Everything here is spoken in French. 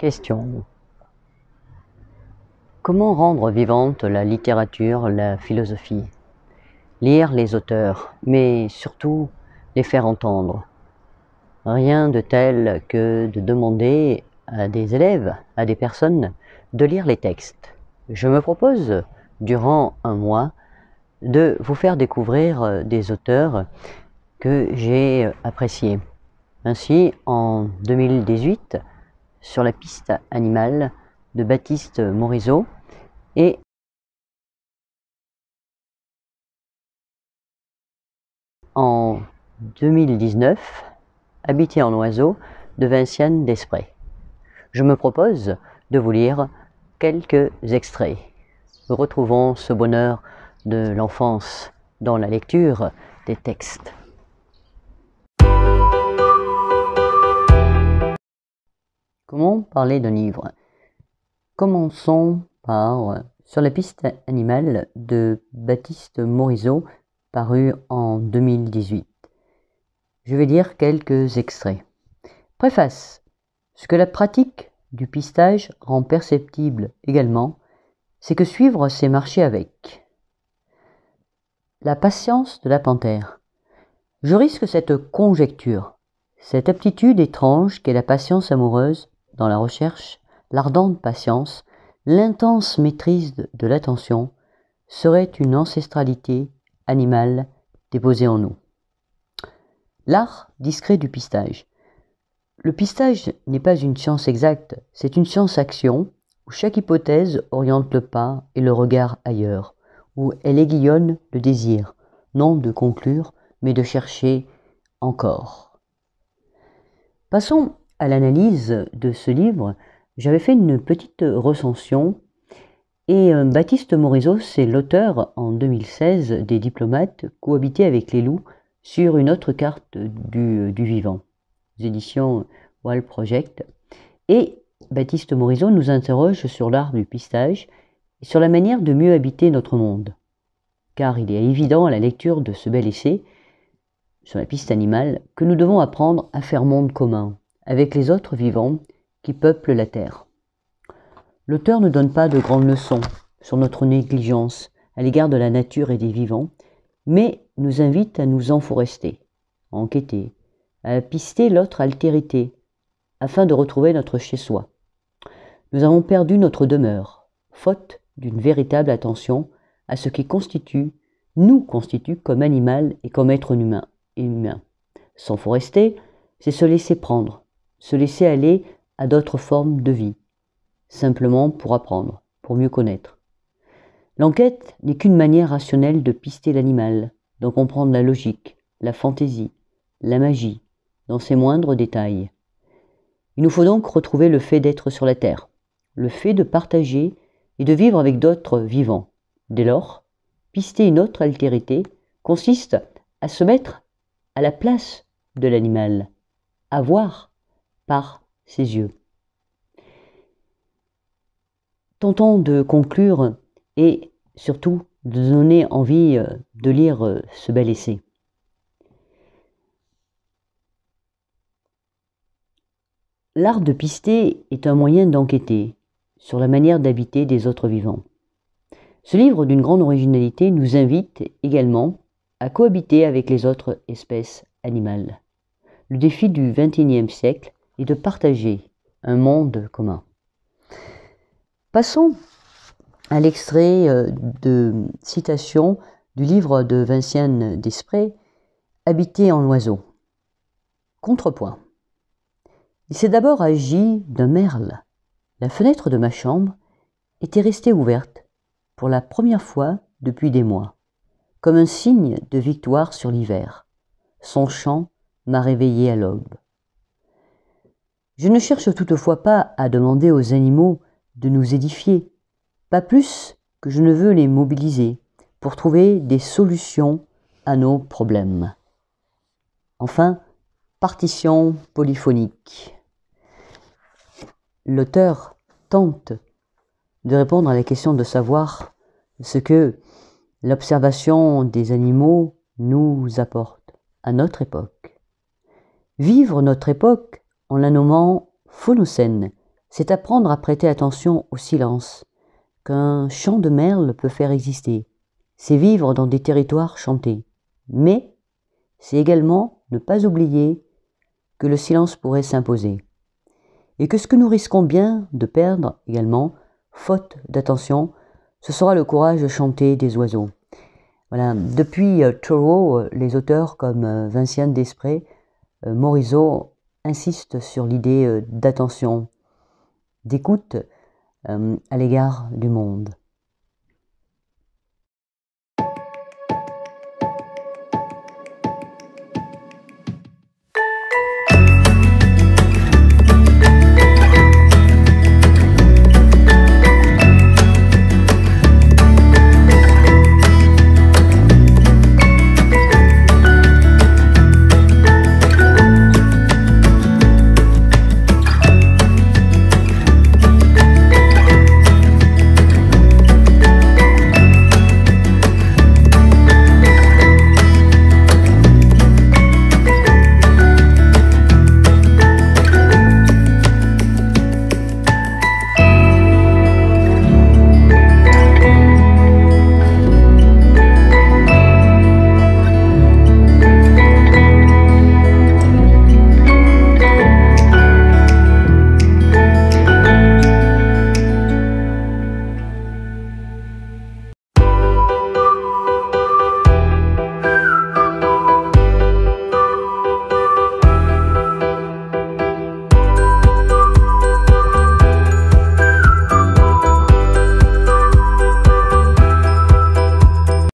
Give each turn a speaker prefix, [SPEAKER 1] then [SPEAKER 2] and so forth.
[SPEAKER 1] Question. Comment rendre vivante la littérature, la philosophie Lire les auteurs, mais surtout les faire entendre. Rien de tel que de demander à des élèves, à des personnes, de lire les textes. Je me propose, durant un mois, de vous faire découvrir euh, des auteurs que j'ai euh, appréciés. Ainsi, en 2018, sur la piste animale de Baptiste Morisot et en 2019, Habité en oiseau de Vinciane Desprez. Je me propose de vous lire quelques extraits. Retrouvons ce bonheur de l'enfance dans la lecture des textes. Comment parler d'un livre Commençons par euh, Sur la piste animale de Baptiste Morisot, paru en 2018. Je vais lire quelques extraits. Préface. Ce que la pratique du pistage rend perceptible également, c'est que suivre, c'est marchés avec. La patience de la panthère. Je risque cette conjecture, cette aptitude étrange qu'est la patience amoureuse, dans la recherche, l'ardente patience, l'intense maîtrise de l'attention serait une ancestralité animale déposée en nous. L'art discret du pistage. Le pistage n'est pas une science exacte, c'est une science-action où chaque hypothèse oriente le pas et le regard ailleurs, où elle aiguillonne le désir, non de conclure, mais de chercher encore. Passons à l'analyse de ce livre, j'avais fait une petite recension et euh, Baptiste Morisot, c'est l'auteur en 2016 des diplomates cohabités avec les loups sur une autre carte du, euh, vivant, édition éditions Wall Project. Et Baptiste Morisot nous interroge sur l'art du pistage et sur la manière de mieux habiter notre monde. Car il est évident à la lecture de ce bel essai sur la piste animale que nous devons apprendre à faire monde commun, avec les autres vivants qui peuplent la Terre. L'auteur ne donne pas de grandes leçons sur notre négligence à l'égard de la nature et des vivants, mais nous invite à nous enforester, à enquêter, à pister l'autre altérité, afin de retrouver notre chez-soi. Nous avons perdu notre demeure, faute d'une véritable attention à ce qui constitue, nous constitue comme animal et comme être humain. humain. S'enforester, c'est se laisser prendre, se laisser aller à d'autres formes de vie, simplement pour apprendre, pour mieux connaître. L'enquête n'est qu'une manière rationnelle de pister l'animal, d'en comprendre la logique, la fantaisie, la magie, dans ses moindres détails. Il nous faut donc retrouver le fait d'être sur la Terre, le fait de partager et de vivre avec d'autres vivants. Dès lors, pister une autre altérité consiste à se mettre à la place de l'animal, à voir par ses yeux. Tentons de conclure et surtout de donner envie euh, de lire euh, ce bel essai. L'art de pister est un moyen d'enquêter sur la manière d'habiter des autres vivants. Ce livre d'une grande originalité nous invite également à cohabiter avec les autres espèces animales. Le défi du XXIe siècle et de partager un monde commun. Passons à l'extrait euh, de citation du livre de Vinciane Desprez, Habité en oiseau. Contrepoint. Il s'est d'abord agi d'un merle. La fenêtre de ma chambre était restée ouverte pour la première fois depuis des mois, comme un signe de victoire sur l'hiver. Son chant m'a réveillé à l'aube. Je ne cherche toutefois pas à demander aux animaux de nous édifier, pas plus que je ne veux les mobiliser pour trouver des solutions à nos problèmes. Enfin, partition polyphonique. L'auteur tente de répondre à la question de savoir ce que l'observation des animaux nous apporte à notre époque. Vivre notre époque en la nommant Phonocène, c'est apprendre à prêter attention au silence, qu'un chant de merle peut faire exister. C'est vivre dans des territoires chantés. Mais c'est également ne pas oublier que le silence pourrait s'imposer. Et que ce que nous risquons bien de perdre également, faute d'attention, ce sera le courage de chanter des oiseaux. Voilà. Depuis euh, Thoreau, euh, les auteurs comme euh, Vinciane Desprez, Morisot insiste sur l'idée euh, d'attention, d'écoute euh, à l'égard du monde.